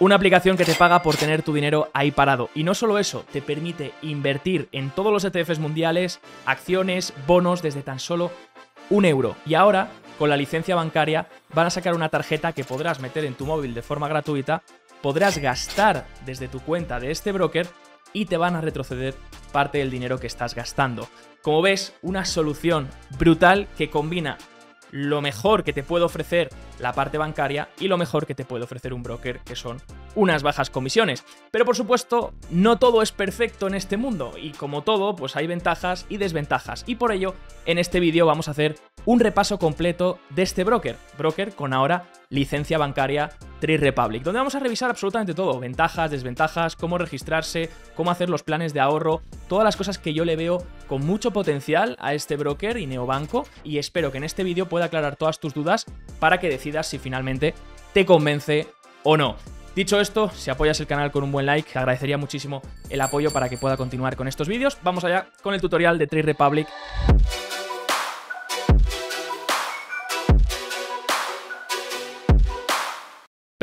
Una aplicación que te paga por tener tu dinero ahí parado. Y no solo eso, te permite invertir en todos los ETFs mundiales, acciones, bonos desde tan solo un euro. Y ahora, con la licencia bancaria, van a sacar una tarjeta que podrás meter en tu móvil de forma gratuita, podrás gastar desde tu cuenta de este broker y te van a retroceder parte del dinero que estás gastando. Como ves, una solución brutal que combina lo mejor que te puede ofrecer la parte bancaria y lo mejor que te puede ofrecer un broker, que son unas bajas comisiones. Pero por supuesto, no todo es perfecto en este mundo y como todo, pues hay ventajas y desventajas. Y por ello, en este vídeo vamos a hacer un repaso completo de este broker, broker con ahora licencia bancaria Trade Republic, donde vamos a revisar absolutamente todo, ventajas, desventajas, cómo registrarse, cómo hacer los planes de ahorro, todas las cosas que yo le veo con mucho potencial a este broker y neobanco y espero que en este vídeo pueda aclarar todas tus dudas para que decidas si finalmente te convence o no. Dicho esto, si apoyas el canal con un buen like, agradecería muchísimo el apoyo para que pueda continuar con estos vídeos. Vamos allá con el tutorial de Trade Republic.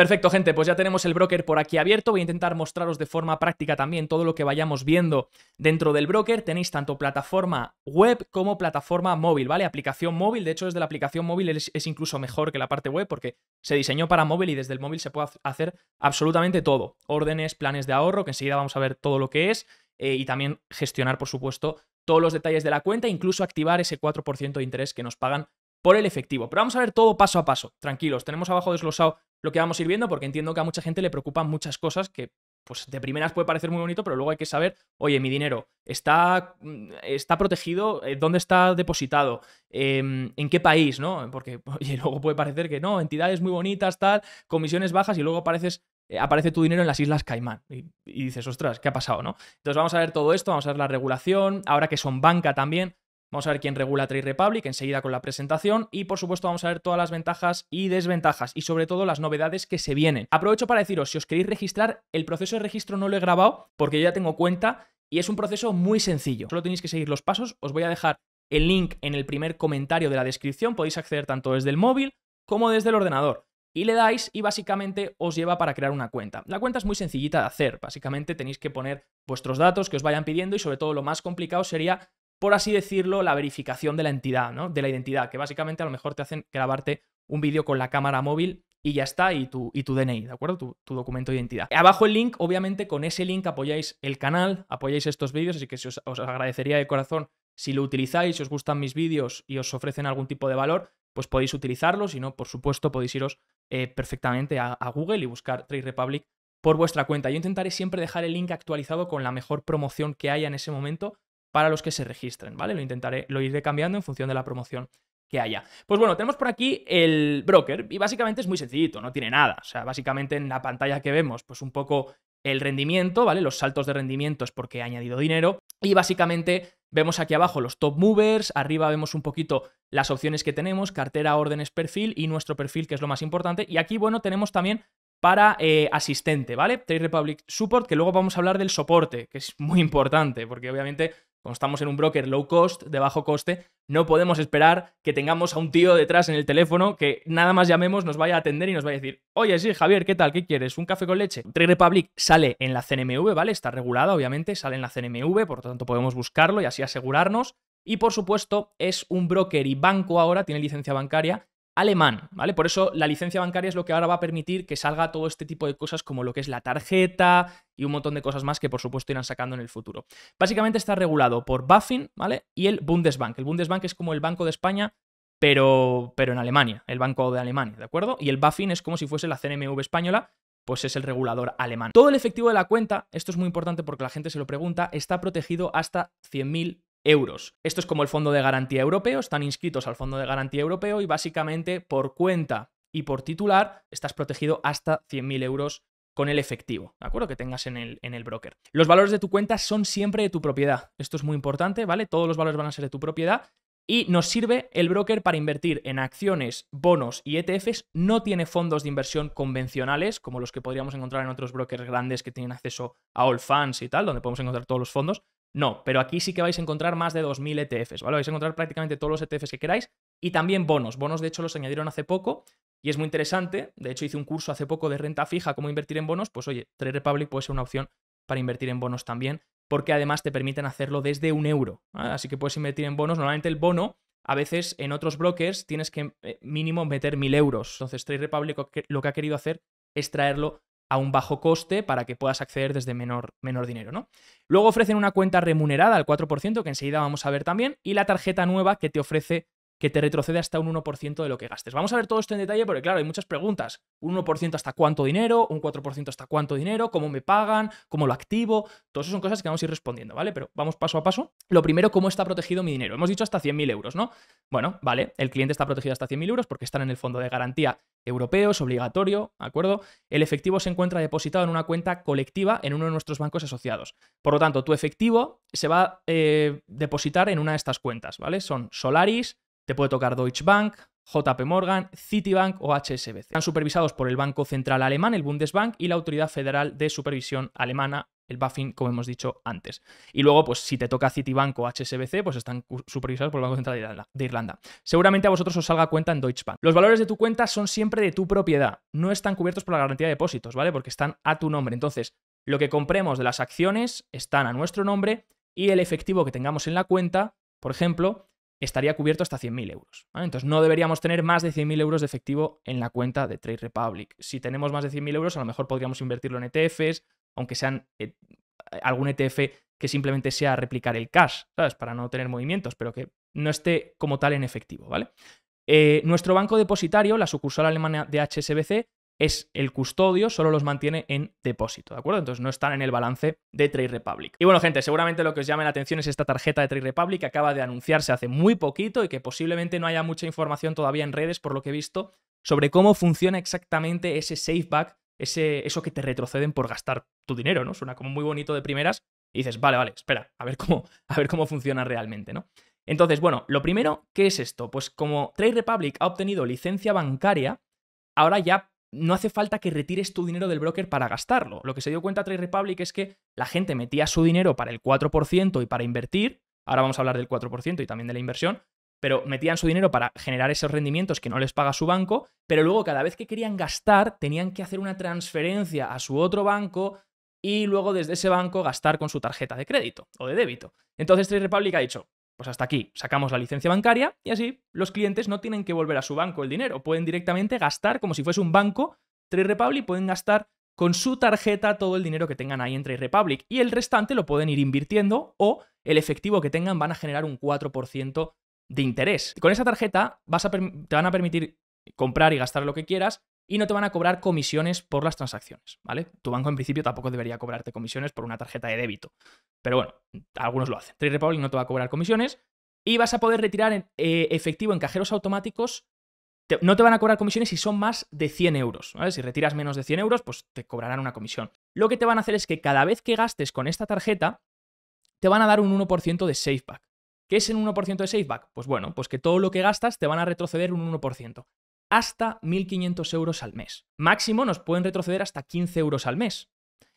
Perfecto, gente, pues ya tenemos el broker por aquí abierto. Voy a intentar mostraros de forma práctica también todo lo que vayamos viendo dentro del broker. Tenéis tanto plataforma web como plataforma móvil, ¿vale? Aplicación móvil, de hecho desde la aplicación móvil es, incluso mejor que la parte web porque se diseñó para móvil y desde el móvil se puede hacer absolutamente todo. Órdenes, planes de ahorro, que enseguida vamos a ver todo lo que es eh, y también gestionar, por supuesto, todos los detalles de la cuenta, incluso activar ese 4% de interés que nos pagan por el efectivo. Pero vamos a ver todo paso a paso. Tranquilos, tenemos abajo desglosado lo que vamos a ir viendo, porque entiendo que a mucha gente le preocupan muchas cosas que, pues de primeras puede parecer muy bonito, pero luego hay que saber, oye, mi dinero está, mm, está protegido, eh, dónde está depositado, em, en qué país, ¿no? Porque, luego puede parecer que no, entidades muy bonitas, tal, comisiones bajas y luego apareces eh, aparece tu dinero en las Islas Caimán. Y, y, dices, ostras, ¿qué ha pasado, no? Entonces vamos a ver todo esto, vamos a ver la regulación, ahora que son banca también, Vamos a ver quién regula Trade Republic enseguida con la presentación y por supuesto vamos a ver todas las ventajas y desventajas y sobre todo las novedades que se vienen. Aprovecho para deciros, si os queréis registrar, el proceso de registro no lo he grabado porque yo ya tengo cuenta y es un proceso muy sencillo. Solo tenéis que seguir los pasos, os voy a dejar el link en el primer comentario de la descripción, podéis acceder tanto desde el móvil como desde el ordenador. Y le dais y básicamente os lleva para crear una cuenta. La cuenta es muy sencillita de hacer, básicamente tenéis que poner vuestros datos que os vayan pidiendo y sobre todo lo más complicado sería por así decirlo, la verificación de la entidad, ¿no? De la identidad, que básicamente a lo mejor te hacen grabarte un vídeo con la cámara móvil y ya está, y tu, y tu DNI, ¿de acuerdo? Tu, documento de identidad. Abajo el link, obviamente con ese link apoyáis el canal, apoyáis estos vídeos, así que os, agradecería de corazón si lo utilizáis, si os gustan mis vídeos y os ofrecen algún tipo de valor, pues podéis utilizarlo, si no, por supuesto, podéis iros eh, perfectamente a, a, Google y buscar Trade Republic por vuestra cuenta. Yo intentaré siempre dejar el link actualizado con la mejor promoción que haya en ese momento para los que se registren, ¿vale? Lo intentaré, lo iré cambiando en función de la promoción que haya. Pues bueno, tenemos por aquí el broker y básicamente es muy sencillito, no tiene nada. O sea, básicamente en la pantalla que vemos, pues un poco el rendimiento, ¿vale? Los saltos de rendimiento es porque he añadido dinero y básicamente vemos aquí abajo los top movers, arriba vemos un poquito las opciones que tenemos, cartera, órdenes, perfil y nuestro perfil que es lo más importante. Y aquí, bueno, tenemos también para eh, asistente, ¿vale? Trade Republic Support, que luego vamos a hablar del soporte, que es muy importante, porque obviamente como estamos en un broker low cost, de bajo coste, no podemos esperar que tengamos a un tío detrás en el teléfono que nada más llamemos, nos vaya a atender y nos vaya a decir, oye, sí, Javier, ¿qué tal? ¿Qué quieres? ¿Un café con leche? Trade Republic sale en la CNMV, ¿vale? Está regulada, obviamente, sale en la CNMV, por lo tanto podemos buscarlo y así asegurarnos. Y por supuesto, es un broker y banco ahora, tiene licencia bancaria alemán, ¿vale? Por eso la licencia bancaria es lo que ahora va a permitir que salga todo este tipo de cosas como lo que es la tarjeta y un montón de cosas más que por supuesto irán sacando en el futuro. Básicamente está regulado por Buffin, ¿vale? Y el Bundesbank. El Bundesbank es como el Banco de España, pero, pero en Alemania, el Banco de Alemania, ¿de acuerdo? Y el Buffin es como si fuese la CNMV española, pues es el regulador alemán. Todo el efectivo de la cuenta, esto es muy importante porque la gente se lo pregunta, está protegido hasta 100.000 euros. Esto es como el Fondo de Garantía Europeo, están inscritos al Fondo de Garantía Europeo y básicamente por cuenta y por titular estás protegido hasta 100.000 euros con el efectivo, ¿de acuerdo? Que tengas en el, en el broker. Los valores de tu cuenta son siempre de tu propiedad. Esto es muy importante, ¿vale? Todos los valores van a ser de tu propiedad y nos sirve el broker para invertir en acciones, bonos y ETFs. No tiene fondos de inversión convencionales, como los que podríamos encontrar en otros brokers grandes que tienen acceso a All Funds y tal, donde podemos encontrar todos los fondos, no, pero aquí sí que vais a encontrar más de 2.000 ETFs, ¿vale? Vais a encontrar prácticamente todos los ETFs que queráis y también bonos. Bonos, de hecho, los añadieron hace poco y es muy interesante. De hecho, hice un curso hace poco de renta fija, cómo invertir en bonos. Pues oye, Trade Republic puede ser una opción para invertir en bonos también, porque además te permiten hacerlo desde un euro. Así que puedes invertir en bonos. Normalmente el bono, a veces en otros brokers, tienes que eh, mínimo meter 1.000 euros. Entonces, Trade Republic lo que ha querido hacer es traerlo a un bajo coste para que puedas acceder desde menor, menor dinero, ¿no? Luego ofrecen una cuenta remunerada al 4%, que enseguida vamos a ver también, y la tarjeta nueva que te ofrece que te retrocede hasta un 1% de lo que gastes. Vamos a ver todo esto en detalle porque, claro, hay muchas preguntas. ¿Un 1% hasta cuánto dinero? ¿Un 4% hasta cuánto dinero? ¿Cómo me pagan? ¿Cómo lo activo? Todas esas son cosas que vamos a ir respondiendo, ¿vale? Pero vamos paso a paso. Lo primero, ¿cómo está protegido mi dinero? Hemos dicho hasta 100.000 euros, ¿no? Bueno, vale, el cliente está protegido hasta 100.000 euros porque están en el fondo de garantía europeo, es obligatorio, ¿de acuerdo? El efectivo se encuentra depositado en una cuenta colectiva en uno de nuestros bancos asociados. Por lo tanto, tu efectivo se va a eh, depositar en una de estas cuentas, ¿vale? Son Solaris, te puede tocar Deutsche Bank, JP Morgan, Citibank o HSBC. Están supervisados por el Banco Central Alemán, el Bundesbank, y la Autoridad Federal de Supervisión Alemana, el BaFin, como hemos dicho antes. Y luego, pues si te toca Citibank o HSBC, pues están supervisados por el Banco Central de Irlanda. Seguramente a vosotros os salga cuenta en Deutsche Bank. Los valores de tu cuenta son siempre de tu propiedad, no están cubiertos por la garantía de depósitos, ¿vale? Porque están a tu nombre. Entonces, lo que compremos de las acciones están a nuestro nombre y el efectivo que tengamos en la cuenta, por ejemplo, estaría cubierto hasta 100.000 euros. Entonces no deberíamos tener más de 100.000 euros de efectivo en la cuenta de Trade Republic. Si tenemos más de 100.000 euros, a lo mejor podríamos invertirlo en ETFs, aunque sean eh, algún ETF que simplemente sea replicar el cash, ¿sabes? Para no tener movimientos, pero que no esté como tal en efectivo, ¿vale? Eh, nuestro banco depositario, la sucursal alemana de HSBC, es el custodio, solo los mantiene en depósito, ¿de acuerdo? Entonces no están en el balance de Trade Republic. Y bueno, gente, seguramente lo que os llame la atención es esta tarjeta de Trade Republic que acaba de anunciarse hace muy poquito y que posiblemente no haya mucha información todavía en redes, por lo que he visto, sobre cómo funciona exactamente ese safeback ese, eso que te retroceden por gastar tu dinero, ¿no? Suena como muy bonito de primeras y dices, vale, vale, espera, a ver cómo, a ver cómo funciona realmente, ¿no? Entonces, bueno, lo primero, ¿qué es esto? Pues como Trade Republic ha obtenido licencia bancaria, ahora ya no hace falta que retires tu dinero del broker para gastarlo. Lo que se dio cuenta Trade Republic es que la gente metía su dinero para el 4% y para invertir, ahora vamos a hablar del 4% y también de la inversión, pero metían su dinero para generar esos rendimientos que no les paga su banco, pero luego cada vez que querían gastar tenían que hacer una transferencia a su otro banco y luego desde ese banco gastar con su tarjeta de crédito o de débito. Entonces Trade Republic ha dicho, pues hasta aquí, sacamos la licencia bancaria y así los clientes no tienen que volver a su banco el dinero, pueden directamente gastar como si fuese un banco Trade Republic, pueden gastar con su tarjeta todo el dinero que tengan ahí en Trade Republic y el restante lo pueden ir invirtiendo o el efectivo que tengan van a generar un 4% de interés. Con esa tarjeta te van a permitir comprar y gastar lo que quieras y no te van a cobrar comisiones por las transacciones, ¿vale? Tu banco en principio tampoco debería cobrarte comisiones por una tarjeta de débito, pero bueno, algunos lo hacen. Trade Republic no te va a cobrar comisiones y vas a poder retirar eh, efectivo en cajeros automáticos. no te van a cobrar comisiones si son más de 100 euros, ¿vale? Si retiras menos de 100 euros, pues te cobrarán una comisión. Lo que te van a hacer es que cada vez que gastes con esta tarjeta, te van a dar un 1% de Safeback. ¿Qué es el 1% de Safeback? Pues bueno, pues que todo lo que gastas te van a retroceder un 1% hasta 1.500 euros al mes. Máximo nos pueden retroceder hasta 15 euros al mes.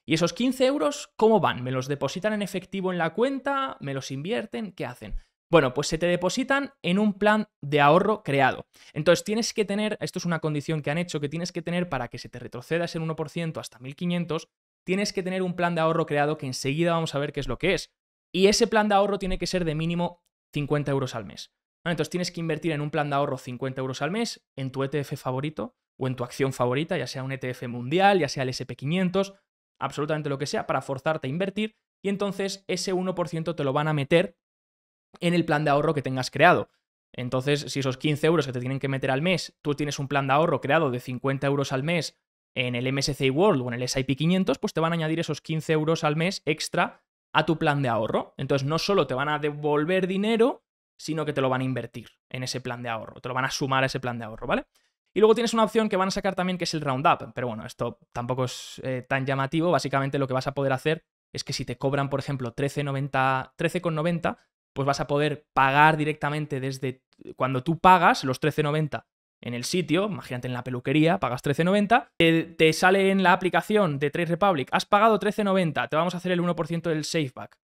¿Y esos 15 euros cómo van? ¿Me los depositan en efectivo en la cuenta? ¿Me los invierten? ¿Qué hacen? Bueno, pues se te depositan en un plan de ahorro creado. Entonces tienes que tener, esto es una condición que han hecho, que tienes que tener para que se te retroceda ese 1% hasta 1.500, tienes que tener un plan de ahorro creado que enseguida vamos a ver qué es lo que es. Y ese plan de ahorro tiene que ser de mínimo 50 euros al mes. Ah, entonces tienes que invertir en un plan de ahorro 50 euros al mes, en tu ETF favorito o en tu acción favorita, ya sea un ETF mundial, ya sea el SP500, absolutamente lo que sea, para forzarte a invertir y entonces ese 1% te lo van a meter en el plan de ahorro que tengas creado. Entonces, si esos 15 euros que te tienen que meter al mes, tú tienes un plan de ahorro creado de 50 euros al mes en el MSCI World o en el SIP 500, pues te van a añadir esos 15 euros al mes extra a tu plan de ahorro. Entonces, no solo te van a devolver dinero, sino que te lo van a invertir en ese plan de ahorro, te lo van a sumar a ese plan de ahorro, ¿vale? Y luego tienes una opción que van a sacar también que es el Roundup, pero bueno, esto tampoco es eh, tan llamativo, básicamente lo que vas a poder hacer es que si te cobran, por ejemplo, 13,90, pues vas a poder pagar directamente desde cuando tú pagas los 13,90 en el sitio, imagínate en la peluquería, pagas 13,90, te, te, sale en la aplicación de Trade Republic, has pagado 13,90, te vamos a hacer el 1% del saveback.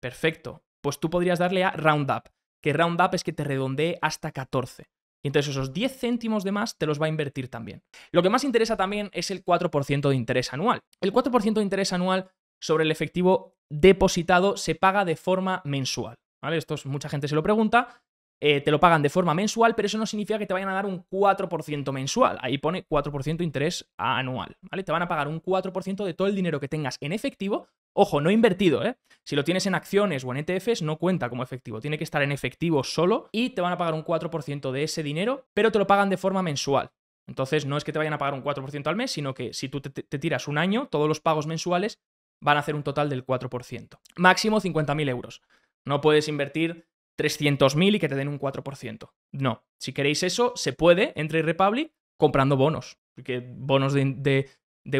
Perfecto. Pues tú podrías darle a Roundup que Roundup es que te redondee hasta 14. Y entonces esos 10 céntimos de más te los va a invertir también. Lo que más interesa también es el 4% de interés anual. El 4% de interés anual sobre el efectivo depositado se paga de forma mensual. ¿Vale? Esto mucha gente se lo pregunta. Eh, te lo pagan de forma mensual, pero eso no significa que te vayan a dar un 4% mensual. Ahí pone 4% interés anual, ¿vale? Te van a pagar un 4% de todo el dinero que tengas en efectivo. Ojo, no invertido, ¿eh? Si lo tienes en acciones o en ETFs, no cuenta como efectivo. Tiene que estar en efectivo solo y te van a pagar un 4% de ese dinero, pero te lo pagan de forma mensual. Entonces, no es que te vayan a pagar un 4% al mes, sino que si tú te, tiras un año, todos los pagos mensuales van a hacer un total del 4%. Máximo 50.000 euros. No puedes invertir 300.000 y que te den un 4%. No, si queréis eso, se puede entre Trade comprando bonos, porque bonos de,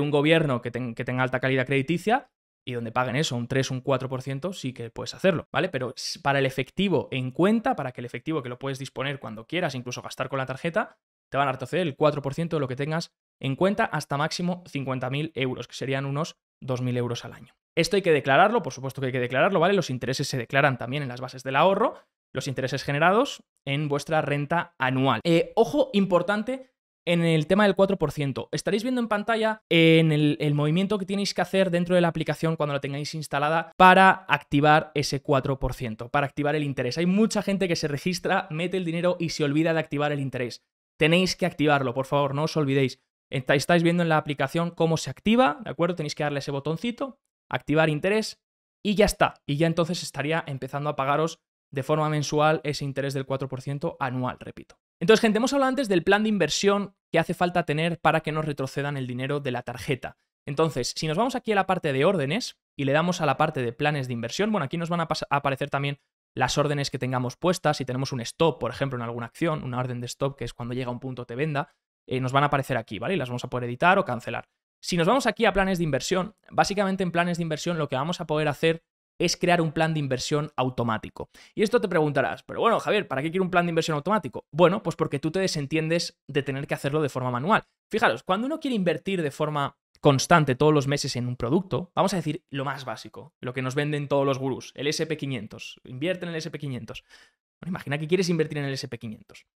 un gobierno que, que tenga alta calidad crediticia y donde paguen eso, un 3, un 4%, sí que puedes hacerlo, ¿vale? Pero para el efectivo en cuenta, para que el efectivo que lo puedes disponer cuando quieras, incluso gastar con la tarjeta, te van a retroceder el 4% de lo que tengas en cuenta hasta máximo 50.000 euros, que serían unos 2.000 euros al año. Esto hay que declararlo, por supuesto que hay que declararlo, ¿vale? Los intereses se declaran también en las bases del ahorro, los intereses generados en vuestra renta anual. Eh, ojo importante en el tema del 4%. Estaréis viendo en pantalla en el, movimiento que tenéis que hacer dentro de la aplicación cuando la tengáis instalada para activar ese 4%, para activar el interés. Hay mucha gente que se registra, mete el dinero y se olvida de activar el interés. Tenéis que activarlo, por favor, no os olvidéis. Estáis viendo en la aplicación cómo se activa, ¿de acuerdo? Tenéis que darle ese botoncito, activar interés y ya está. Y ya entonces estaría empezando a pagaros de forma mensual ese interés del 4% anual, repito. Entonces, gente, hemos hablado antes del plan de inversión que hace falta tener para que no retrocedan el dinero de la tarjeta. Entonces, si nos vamos aquí a la parte de órdenes y le damos a la parte de planes de inversión, bueno, aquí nos van a, a aparecer también las órdenes que tengamos puestas, si tenemos un stop, por ejemplo, en alguna acción, una orden de stop que es cuando llega un punto te venda, eh, nos van a aparecer aquí, ¿vale? Y las vamos a poder editar o cancelar. Si nos vamos aquí a planes de inversión, básicamente en planes de inversión lo que vamos a poder hacer es crear un plan de inversión automático. Y esto te preguntarás, pero bueno, Javier, ¿para qué quiero un plan de inversión automático? Bueno, pues porque tú te desentiendes de tener que hacerlo de forma manual. Fijaros, cuando uno quiere invertir de forma constante todos los meses en un producto, vamos a decir lo más básico, lo que nos venden todos los gurús, el SP500, invierte en el SP500. Bueno, imagina que quieres invertir en el SP500.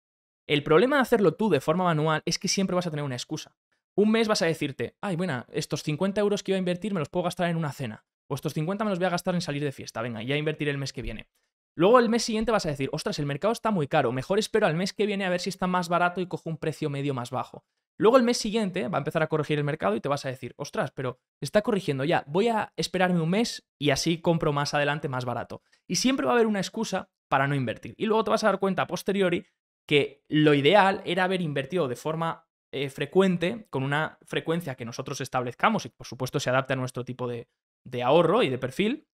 El problema de hacerlo tú de forma manual es que siempre vas a tener una excusa. Un mes vas a decirte, ay, bueno, estos 50 euros que iba a invertir me los puedo gastar en una cena. O estos 50 me los voy a gastar en salir de fiesta. Venga, ya invertiré el mes que viene. Luego el mes siguiente vas a decir, ostras, el mercado está muy caro, mejor espero al mes que viene a ver si está más barato y cojo un precio medio más bajo. Luego el mes siguiente va a empezar a corregir el mercado y te vas a decir, ostras, pero está corrigiendo ya, voy a esperarme un mes y así compro más adelante más barato. Y siempre va a haber una excusa para no invertir. Y luego te vas a dar cuenta a posteriori que lo ideal era haber invertido de forma eh, frecuente, con una frecuencia que nosotros establezcamos y por supuesto se adapte a nuestro tipo de, ahorro y de perfil,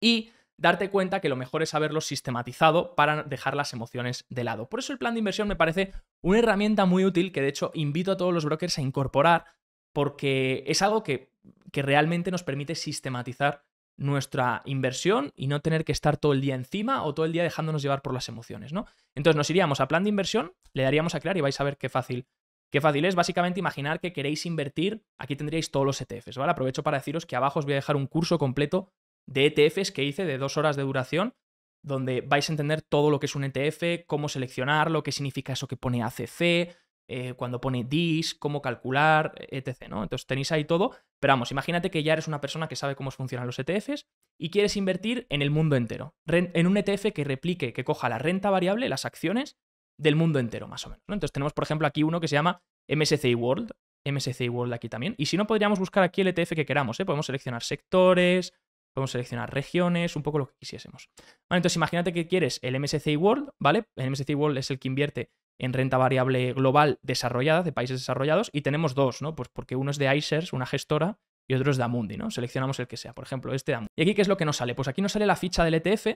y darte cuenta que lo mejor es haberlo sistematizado para dejar las emociones de lado. Por eso el plan de inversión me parece una herramienta muy útil que de hecho invito a todos los brokers a incorporar porque es algo que realmente nos permite sistematizar nuestra inversión y no tener que estar todo el día encima o todo el día dejándonos llevar por las emociones, ¿no? Entonces nos iríamos a plan de inversión, le daríamos a crear y vais a ver qué fácil. Qué fácil es básicamente imaginar que queréis invertir, aquí tendríais todos los ETFs, ¿vale? Aprovecho para deciros que abajo os voy a dejar un curso completo de ETFs que hice de dos horas de duración, donde vais a entender todo lo que es un ETF, cómo seleccionarlo, qué significa eso que pone ACC, eh, cuando pone dis, cómo calcular, e-, etc. ¿no? Entonces tenéis ahí todo, pero vamos, imagínate que ya eres una persona que sabe cómo funcionan los ETFs y quieres invertir en el mundo entero, en un ETF que replique, que coja la renta variable, las acciones del mundo entero, más o menos. Entonces tenemos, por ejemplo, aquí uno que se llama MSCI World, MSCI World aquí también, y si no, podríamos buscar aquí el ETF que queramos, ¿eh? podemos seleccionar sectores, Podemos seleccionar regiones, un poco lo que quisiésemos. entonces imagínate que quieres el MSCI World, ¿vale? El MSCI World es el que invierte en renta variable global desarrollada, de países desarrollados, y tenemos dos, ¿no? Pues porque uno es de iShares, una gestora, y otro es de Amundi, ¿no? Seleccionamos el que sea, por ejemplo, este de Amundi. ¿Y aquí qué es lo que nos sale? Pues aquí nos sale la ficha del ETF,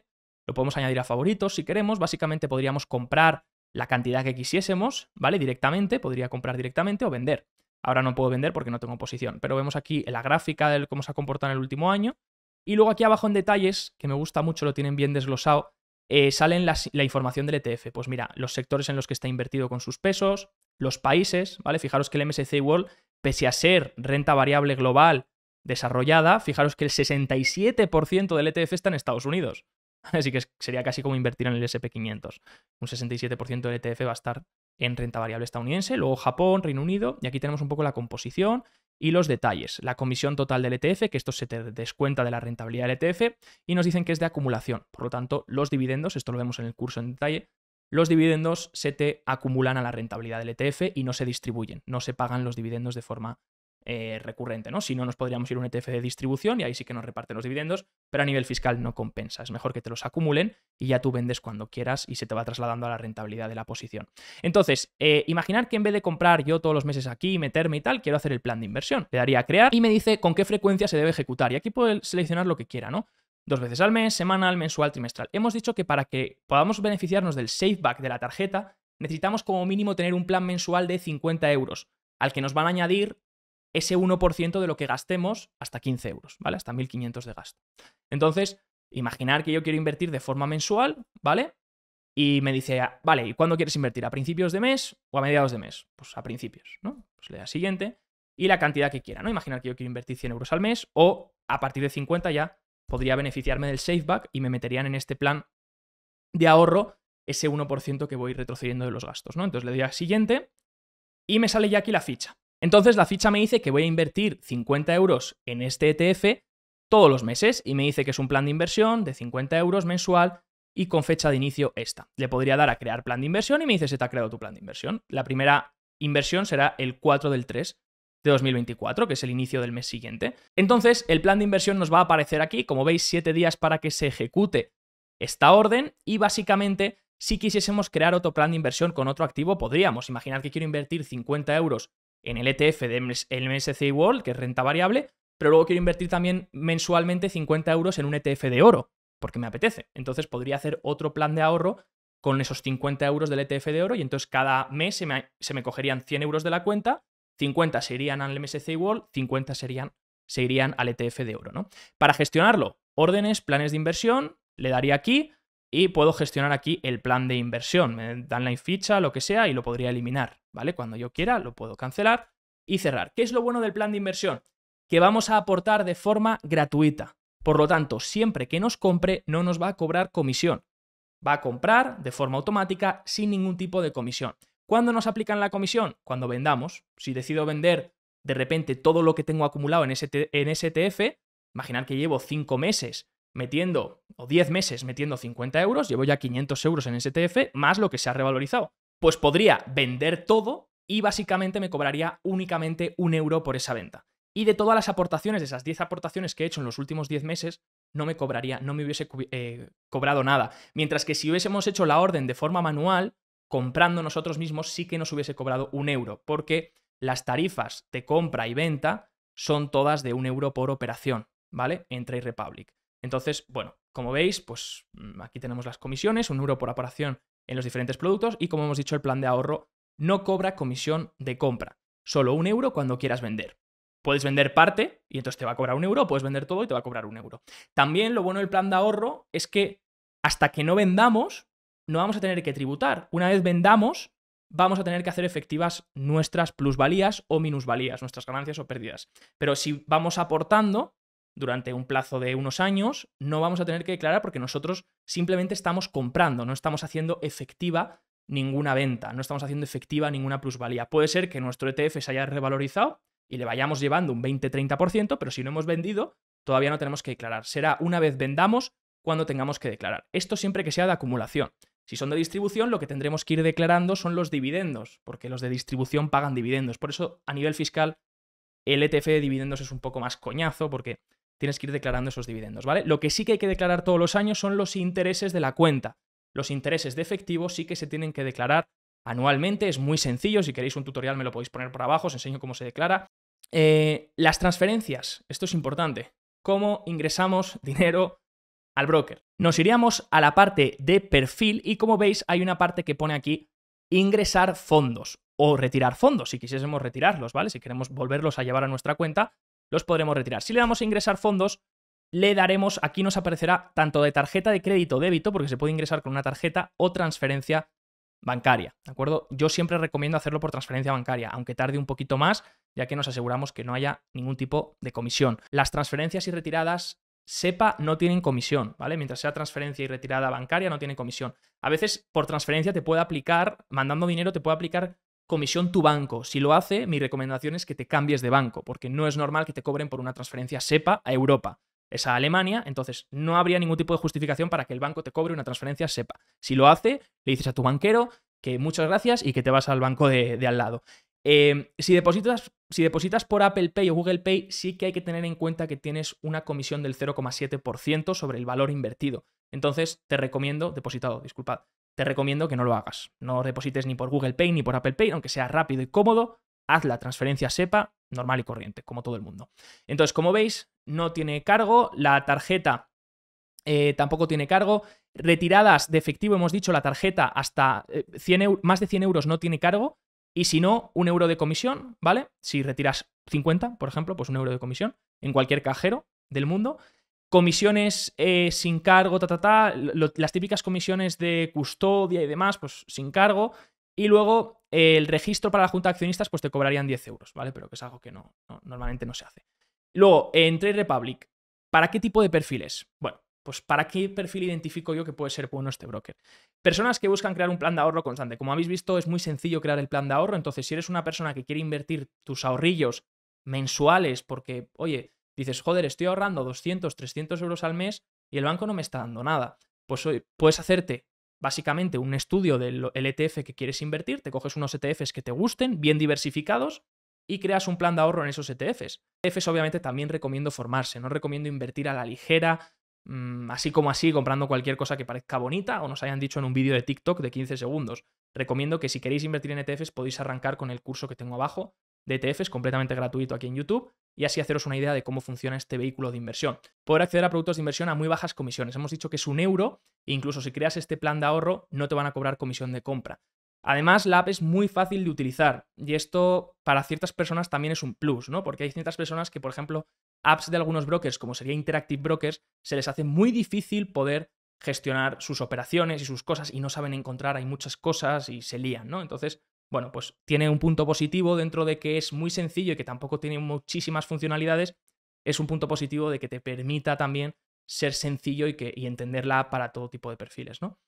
lo podemos añadir a favoritos si queremos, básicamente podríamos comprar la cantidad que quisiésemos, ¿vale? Directamente, podría comprar directamente o vender. Ahora no puedo vender porque no tengo posición, pero vemos aquí la gráfica de cómo se ha comportado en el último año. Y luego aquí abajo en detalles, que me gusta mucho, lo tienen bien desglosado, eh, salen la información del ETF. Pues mira, los sectores en los que está invertido con sus pesos, los países, ¿vale? Fijaros que el MSC World, pese a ser renta variable global desarrollada, fijaros que el 67% del ETF está en Estados Unidos. Así que sería casi como invertir en el SP500. Un 67% del ETF va a estar en renta variable estadounidense, luego Japón, Reino Unido, y aquí tenemos un poco la composición y los detalles. La comisión total del ETF, que esto se te descuenta de la rentabilidad del ETF, y nos dicen que es de acumulación. Por lo tanto, los dividendos, esto lo vemos en el curso en detalle, los dividendos se te acumulan a la rentabilidad del ETF y no se distribuyen, no se pagan los dividendos de forma eh, recurrente, ¿no? Si no, nos podríamos ir un ETF de distribución y ahí sí que nos reparten los dividendos, pero a nivel fiscal no compensa. Es mejor que te los acumulen y ya tú vendes cuando quieras y se te va trasladando a la rentabilidad de la posición. Entonces, eh, imaginar que en vez de comprar yo todos los meses aquí, y meterme y tal, quiero hacer el plan de inversión. Le daría a crear y me dice con qué frecuencia se debe ejecutar. Y aquí puedo seleccionar lo que quiera, ¿no? Dos veces al mes, semanal, mensual, trimestral. Hemos dicho que para que podamos beneficiarnos del saveback de la tarjeta, necesitamos como mínimo tener un plan mensual de 50 euros al que nos van a añadir ese 1% de lo que gastemos hasta 15 euros, ¿vale? Hasta 1.500 de gasto. Entonces, imaginar que yo quiero invertir de forma mensual, ¿vale? Y me dice, ah, vale, ¿y cuándo quieres invertir? ¿A principios de mes o a mediados de mes? Pues a principios, ¿no? Pues le da siguiente y la cantidad que quiera, ¿no? Imaginar que yo quiero invertir 100 euros al mes o a partir de 50 ya podría beneficiarme del saveback y me meterían en este plan de ahorro ese 1% que voy retrocediendo de los gastos, ¿no? Entonces le doy a siguiente y me sale ya aquí la ficha. Entonces la ficha me dice que voy a invertir 50 euros en este ETF todos los meses y me dice que es un plan de inversión de 50 euros mensual y con fecha de inicio esta. Le podría dar a crear plan de inversión y me dice se te ha creado tu plan de inversión. La primera inversión será el 4 del 3 de 2024, que es el inicio del mes siguiente. Entonces, el plan de inversión nos va a aparecer aquí, como veis, 7 días para que se ejecute esta orden y básicamente, si quisiésemos crear otro plan de inversión con otro activo, podríamos. Imaginar que quiero invertir 50 euros en el ETF de MSCI World, que es renta variable, pero luego quiero invertir también mensualmente 50 euros en un ETF de oro, porque me apetece. Entonces podría hacer otro plan de ahorro con esos 50 euros del ETF de oro y entonces cada mes se me, cogerían 100 euros de la cuenta, 50 se irían al MSCI World, 50 serían, se irían al ETF de oro. ¿no? Para gestionarlo, órdenes, planes de inversión, le daría aquí, y puedo gestionar aquí el plan de inversión. Me dan la ficha, lo que sea, y lo podría eliminar, ¿vale? Cuando yo quiera lo puedo cancelar y cerrar. ¿Qué es lo bueno del plan de inversión? Que vamos a aportar de forma gratuita. Por lo tanto, siempre que nos compre no nos va a cobrar comisión. Va a comprar de forma automática sin ningún tipo de comisión. ¿Cuándo nos aplican la comisión? Cuando vendamos. Si decido vender de repente todo lo que tengo acumulado en, en STF, imaginar que llevo cinco meses metiendo, o 10 meses metiendo 50 euros, llevo ya 500 euros en STF, más lo que se ha revalorizado. Pues podría vender todo y básicamente me cobraría únicamente un euro por esa venta. Y de todas las aportaciones, de esas 10 aportaciones que he hecho en los últimos 10 meses, no me cobraría, no me hubiese eh, cobrado nada. Mientras que si hubiésemos hecho la orden de forma manual, comprando nosotros mismos, sí que nos hubiese cobrado un euro, porque las tarifas de compra y venta son todas de un euro por operación, ¿vale? Entre y Republic. Entonces, bueno, como veis, pues mm, aquí tenemos las comisiones, un euro por aparación en los diferentes productos y como hemos dicho, el plan de ahorro no cobra comisión de compra, solo un euro cuando quieras vender. Puedes vender parte y entonces te va a cobrar un euro, puedes vender todo y te va a cobrar un euro. También lo bueno del plan de ahorro es que hasta que no vendamos, no vamos a tener que tributar. Una vez vendamos, vamos a tener que hacer efectivas nuestras plusvalías o minusvalías, nuestras ganancias o pérdidas. Pero si vamos aportando, durante un plazo de unos años, no vamos a tener que declarar porque nosotros simplemente estamos comprando, no estamos haciendo efectiva ninguna venta, no estamos haciendo efectiva ninguna plusvalía. Puede ser que nuestro ETF se haya revalorizado y le vayamos llevando un 20-30%, pero si no hemos vendido, todavía no tenemos que declarar. Será una vez vendamos cuando tengamos que declarar. Esto siempre que sea de acumulación. Si son de distribución, lo que tendremos que ir declarando son los dividendos, porque los de distribución pagan dividendos. Por eso, a nivel fiscal, el ETF de dividendos es un poco más coñazo, porque tienes que ir declarando esos dividendos, ¿vale? Lo que sí que hay que declarar todos los años son los intereses de la cuenta. Los intereses de efectivo sí que se tienen que declarar anualmente, es muy sencillo, si queréis un tutorial me lo podéis poner por abajo, os enseño cómo se declara. Eh, las transferencias, esto es importante, cómo ingresamos dinero al broker. Nos iríamos a la parte de perfil y como veis hay una parte que pone aquí ingresar fondos o retirar fondos, si quisiésemos retirarlos, ¿vale? Si queremos volverlos a llevar a nuestra cuenta, los podremos retirar. Si le damos a ingresar fondos, le daremos, aquí nos aparecerá tanto de tarjeta de crédito o débito, porque se puede ingresar con una tarjeta o transferencia bancaria, ¿de acuerdo? Yo siempre recomiendo hacerlo por transferencia bancaria, aunque tarde un poquito más, ya que nos aseguramos que no haya ningún tipo de comisión. Las transferencias y retiradas, SEPA no tienen comisión, ¿vale? Mientras sea transferencia y retirada bancaria, no tiene comisión. A veces por transferencia te puede aplicar, mandando dinero te puede aplicar comisión tu banco. Si lo hace, mi recomendación es que te cambies de banco, porque no es normal que te cobren por una transferencia SEPA a Europa. Es a Alemania, entonces no habría ningún tipo de justificación para que el banco te cobre una transferencia SEPA. Si lo hace, le dices a tu banquero que muchas gracias y que te vas al banco de, al lado. Em, si, depositas, si depositas por Apple Pay o Google Pay, sí que hay que tener en cuenta que tienes una comisión del 0,7% sobre el valor invertido. Entonces, te recomiendo, depositado, disculpad, te recomiendo que no lo hagas. No deposites ni por Google Pay ni por Apple Pay, aunque sea rápido y cómodo, haz la transferencia SEPA normal y corriente, como todo el mundo. Entonces, como veis, no tiene cargo, la tarjeta eh, tampoco tiene cargo, retiradas de efectivo, hemos dicho, la tarjeta hasta eh, más de 100 euros no tiene cargo, y si no, un euro de comisión, ¿vale? Si retiras 50, por ejemplo, pues un euro de comisión en cualquier cajero del mundo. Comisiones eh, sin cargo, ta, ta, ta, las típicas comisiones de custodia y demás, pues sin cargo. Y luego eh, el registro para la Junta de Accionistas, pues te cobrarían 10 euros, ¿vale? Pero que es algo que no, normalmente no se hace. Luego, en Trade Republic, ¿para qué tipo de perfiles? Bueno, pues ¿para qué perfil identifico yo que puede ser bueno este broker? Personas que buscan crear un plan de ahorro constante. Como habéis visto, es muy sencillo crear el plan de ahorro. Entonces, si eres una persona que quiere invertir tus ahorrillos mensuales, porque, oye, dices, joder, estoy ahorrando 200, 300 euros al mes y el banco no me está dando nada. Pues puedes hacerte básicamente un estudio del ETF e que quieres invertir, te coges unos ETFs que te gusten, bien diversificados, y creas un plan de ahorro en esos ETFs. ETFs obviamente también recomiendo formarse, no recomiendo invertir a la ligera, mm, así como así, comprando cualquier cosa que parezca bonita o nos hayan dicho en un vídeo de TikTok de 15 segundos. Recomiendo que si queréis invertir en ETFs podéis arrancar con el curso que tengo abajo, DTF, e es completamente gratuito aquí en YouTube y así haceros una idea de cómo funciona este vehículo de inversión. Poder acceder a productos de inversión a muy bajas comisiones. Hemos dicho que es un euro, e incluso si creas este plan de ahorro no te van a cobrar comisión de compra. Además, la app es muy fácil de utilizar y esto para ciertas personas también es un plus, ¿no? Porque hay ciertas personas que, por ejemplo, apps de algunos brokers, como sería Interactive Brokers, se les hace muy difícil poder gestionar sus operaciones y sus cosas y no saben encontrar, hay muchas cosas y se lían, ¿no? Entonces, bueno, pues tiene un punto positivo dentro de que es muy sencillo y que tampoco tiene muchísimas funcionalidades. Es un punto positivo de que te permita también ser sencillo y, que, entenderla para todo tipo de perfiles, ¿no?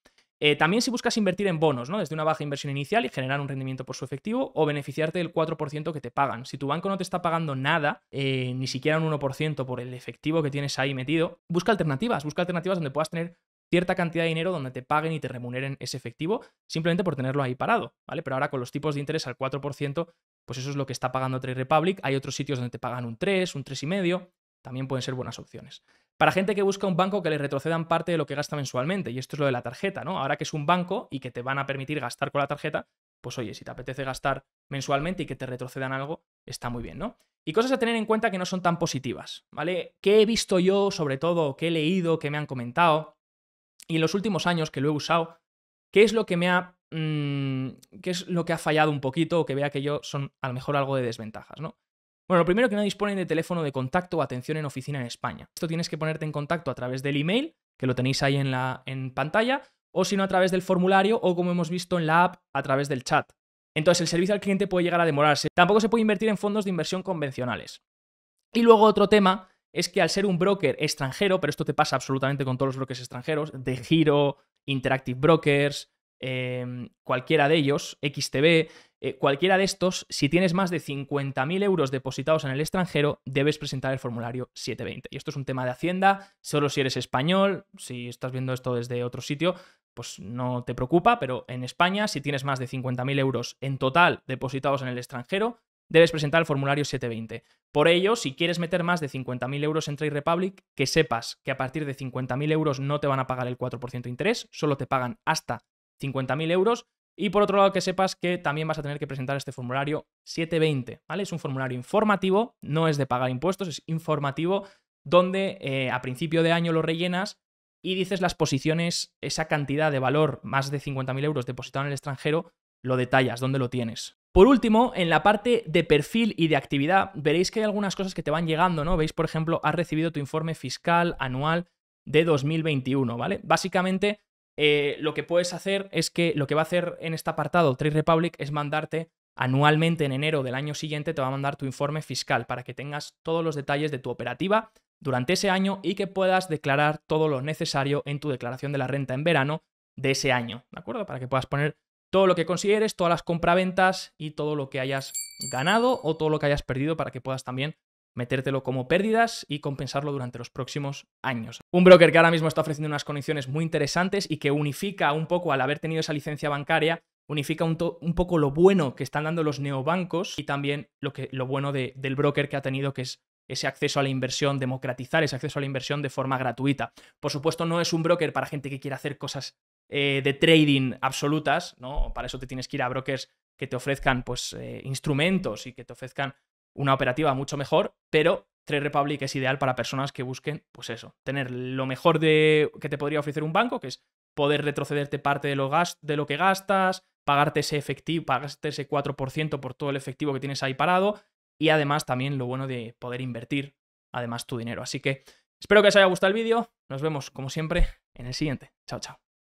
Eh, también si buscas invertir en bonos, ¿no? Desde una baja inversión inicial y generar un rendimiento por su efectivo o beneficiarte del 4% que te pagan. Si tu banco no te está pagando nada, eh, ni siquiera un 1% por el efectivo que tienes ahí metido, busca alternativas, busca alternativas donde puedas tener cierta cantidad de dinero donde te paguen y te remuneren ese efectivo simplemente por tenerlo ahí parado, ¿vale? Pero ahora con los tipos de interés al 4%, pues eso es lo que está pagando Trade Republic. Hay otros sitios donde te pagan un 3, un 3,5, también pueden ser buenas opciones. Para gente que busca un banco que le retrocedan parte de lo que gasta mensualmente, y esto es lo de la tarjeta, ¿no? Ahora que es un banco y que te van a permitir gastar con la tarjeta, pues oye, si te apetece gastar mensualmente y que te retrocedan algo, está muy bien, ¿no? Y cosas a tener en cuenta que no son tan positivas, ¿vale? ¿Qué he visto yo, sobre todo, qué he leído, qué me han comentado? y en los últimos años que lo he usado, ¿qué es lo que me ha. Mm, qué es lo que ha fallado un poquito o que vea que yo son a lo mejor algo de desventajas, ¿no? Bueno, lo primero que no disponen de teléfono de contacto o atención en oficina en España. Esto tienes que ponerte en contacto a través del email, que lo tenéis ahí en la en pantalla, o si no a través del formulario o como hemos visto en la app a través del chat. Entonces el servicio al cliente puede llegar a demorarse. Tampoco se puede invertir en fondos de inversión convencionales. Y luego otro tema es que al ser un broker extranjero, pero esto te pasa absolutamente con todos los brokers extranjeros, de Giro, Interactive Brokers, em, cualquiera de ellos, XTB, eh, cualquiera de estos, si tienes más de 50.000 euros depositados en el extranjero, debes presentar el formulario 720. Y esto es un tema de Hacienda, solo si eres español, si estás viendo esto desde otro sitio, pues no te preocupa, pero en España, si tienes más de 50.000 euros en total depositados en el extranjero, debes presentar el formulario 720. Por ello, si quieres meter más de 50.000 euros en Trade Republic, que sepas que a partir de 50.000 euros no te van a pagar el 4% de interés, solo te pagan hasta 50.000 euros. Y por otro lado, que sepas que también vas a tener que presentar este formulario 720, ¿vale? Es un formulario informativo, no es de pagar impuestos, es informativo, donde eh, a principio de año lo rellenas y dices las posiciones, esa cantidad de valor, más de 50.000 euros depositado en el extranjero, lo detallas, dónde lo tienes. Por último, en la parte de perfil y de actividad, veréis que hay algunas cosas que te van llegando, ¿no? Veis, por ejemplo, has recibido tu informe fiscal anual de 2021, ¿vale? Básicamente, eh, lo que puedes hacer es que lo que va a hacer en este apartado Trade Republic es mandarte anualmente en enero del año siguiente, te va a mandar tu informe fiscal para que tengas todos los detalles de tu operativa durante ese año y que puedas declarar todo lo necesario en tu declaración de la renta en verano de ese año, ¿de acuerdo? Para que puedas poner todo lo que consideres, todas las compraventas y todo lo que hayas ganado o todo lo que hayas perdido para que puedas también metértelo como pérdidas y compensarlo durante los próximos años. Un broker que ahora mismo está ofreciendo unas condiciones muy interesantes y que unifica un poco al haber tenido esa licencia bancaria, unifica un, poco lo bueno que están dando los neobancos y también lo, lo bueno del broker que ha tenido, que es ese acceso a la inversión, democratizar ese acceso a la inversión de forma gratuita. Por supuesto, no es un broker para gente que quiera hacer cosas eh, de trading absolutas, ¿no? Para eso te tienes que ir a brokers que te ofrezcan pues, eh, instrumentos y que te ofrezcan una operativa mucho mejor, pero Trade Republic es ideal para personas que busquen, pues eso, tener lo mejor de, que te podría ofrecer un banco, que es poder retrocederte parte de lo, gas, de lo que gastas, pagarte ese efectivo, pagarte ese 4% por todo el efectivo que tienes ahí parado, y además también lo bueno de poder invertir, además, tu dinero. Así que espero que os haya gustado el vídeo, nos vemos como siempre en el siguiente. Chao, chao.